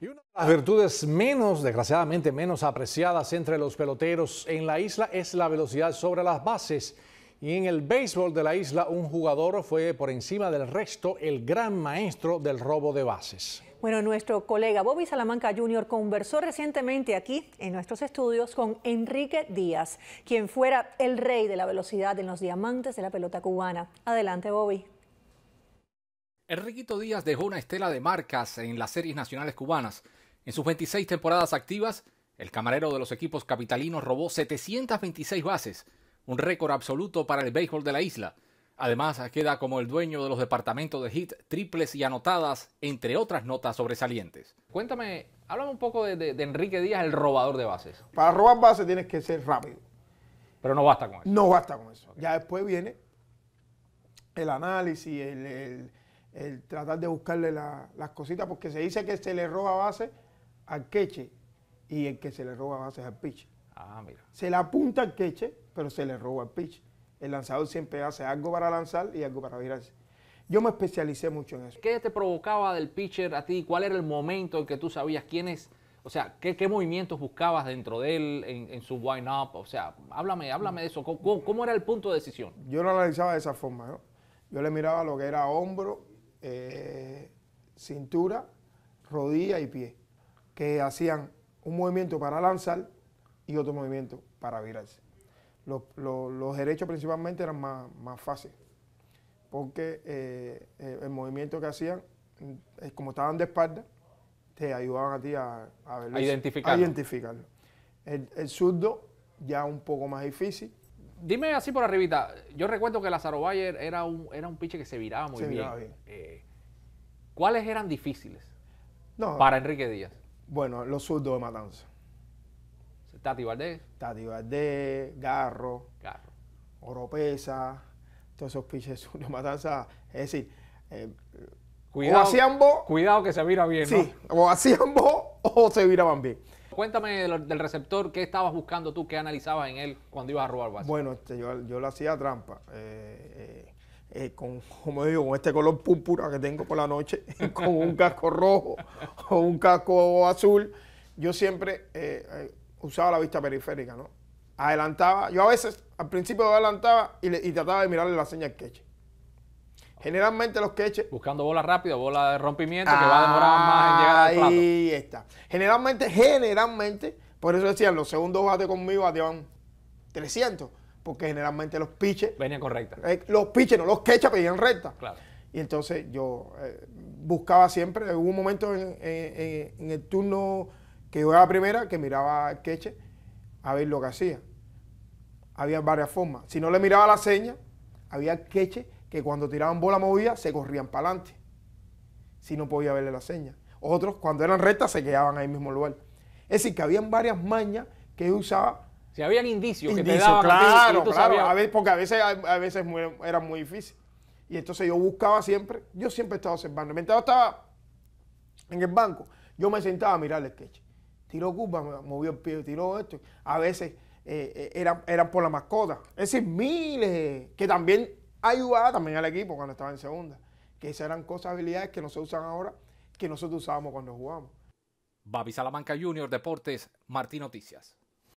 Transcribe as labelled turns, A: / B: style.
A: Y una de las virtudes menos, desgraciadamente menos apreciadas entre los peloteros en la isla es la velocidad sobre las bases. Y en el béisbol de la isla, un jugador fue por encima del resto el gran maestro del robo de bases. Bueno, nuestro colega Bobby Salamanca Jr. conversó recientemente aquí en nuestros estudios con Enrique Díaz, quien fuera el rey de la velocidad en los diamantes de la pelota cubana. Adelante, Bobby. Enriquito Díaz dejó una estela de marcas en las series nacionales cubanas. En sus 26 temporadas activas, el camarero de los equipos capitalinos robó 726 bases, un récord absoluto para el béisbol de la isla. Además, queda como el dueño de los departamentos de hit, triples y anotadas, entre otras notas sobresalientes. Cuéntame, háblame un poco de, Enrique Díaz, el robador de bases.
B: Para robar bases tienes que ser rápido.
A: Pero no basta con eso. No
B: basta con eso. Ya después viene el análisis, el el tratar de buscarle las cositas, porque se dice que se le roba base al queche y el que se le roba base al pitch. Ah, se le apunta al queche, pero se le roba al pitch. El lanzador siempre hace algo para lanzar y algo para virarse. Yo me especialicé mucho en eso.
A: ¿Qué te provocaba del pitcher a ti? ¿Cuál era el momento en que tú sabías quiénes, o sea, qué, qué movimientos buscabas dentro de él en, en su wind-up? O sea, háblame, háblame de eso. ¿Cómo, era el punto de decisión?
B: Yo lo analizaba de esa forma. Yo le miraba lo que era hombro, eh, cintura, rodilla y pie, que hacían un movimiento para lanzar y otro movimiento para virarse. Los, derechos principalmente eran más, más fáciles, porque eh, eh, el movimiento que hacían, como estaban de espalda, te ayudaban a ti a, a identificarlo. El, el, zurdo ya un poco más difícil, dime así por arribita. Yo recuerdo que Lázaro Bayer era un, era
A: un piche que se viraba muy bien. Eh, ¿Cuáles eran difíciles no, para
B: Enrique Díaz? Bueno, los zurdos de Matanza. Tati Valdés. Tati Valdés, Garro. Garro. Oropesa, todos esos piches de Matanza. Es decir, eh, cuidado, o hacían bo, Cuidado que se vira bien, Sí, o hacían bo o se viraban bien.
A: Cuéntame del, receptor, ¿qué estabas buscando tú, qué analizabas
B: en él cuando ibas a robar Bueno, este, yo, yo le hacía trampa. Eh, eh, eh, con, como digo, con este color púrpura que tengo por la noche, con un casco rojo o un casco azul, yo siempre usaba la vista periférica, ¿no? Adelantaba, yo a veces al principio adelantaba y, trataba de mirarle la señal que queche.
A: Generalmente los queches. Buscando bola rápida, bola de rompimiento que va a demorar más en llegar al plato. Ahí
B: está. Generalmente, generalmente, por eso decían, los segundos bate conmigo bateaban 300, porque generalmente los piches. Venían con eh, los piches, no los quechas, venían recta. Claro. Y entonces yo eh, buscaba siempre. Hubo un momento en, el turno que yo era primera que miraba el queche a ver lo que hacía. Había varias formas. Si no le miraba la seña, había queche que cuando tiraban bola movida se corrían para adelante, si no podía verle la seña. Otros, cuando eran rectas, se quedaban ahí mismo lugar. Es decir, que habían varias mañas que yo usaba. Si habían indicios, que te daban claro, claro, a veces, porque a veces, a, veces era muy difícil. Y entonces yo buscaba siempre, yo siempre estaba observando. Mientras yo estaba en el banco, yo me sentaba a mirar el sketch. Tiró Cuba, movió el pie, tiró esto. A veces eh, eh, era eran, por la mascota. Es decir, miles, que también ayudaba también al equipo cuando estaba en segunda. Que esas eran cosas, habilidades que no se usan ahora, que nosotros usábamos cuando jugábamos.
A: Babi Salamanca Junior, Deportes, Martín Noticias.